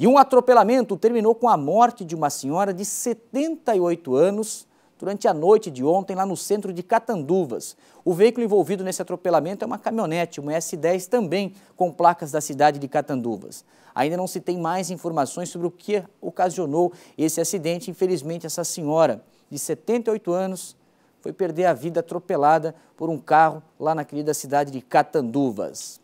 E um atropelamento terminou com a morte de uma senhora de 78 anos durante a noite de ontem lá no centro de Catanduvas. O veículo envolvido nesse atropelamento é uma caminhonete, uma S10 também com placas da cidade de Catanduvas. Ainda não se tem mais informações sobre o que ocasionou esse acidente. Infelizmente, essa senhora de 78 anos foi perder a vida atropelada por um carro lá na querida cidade de Catanduvas.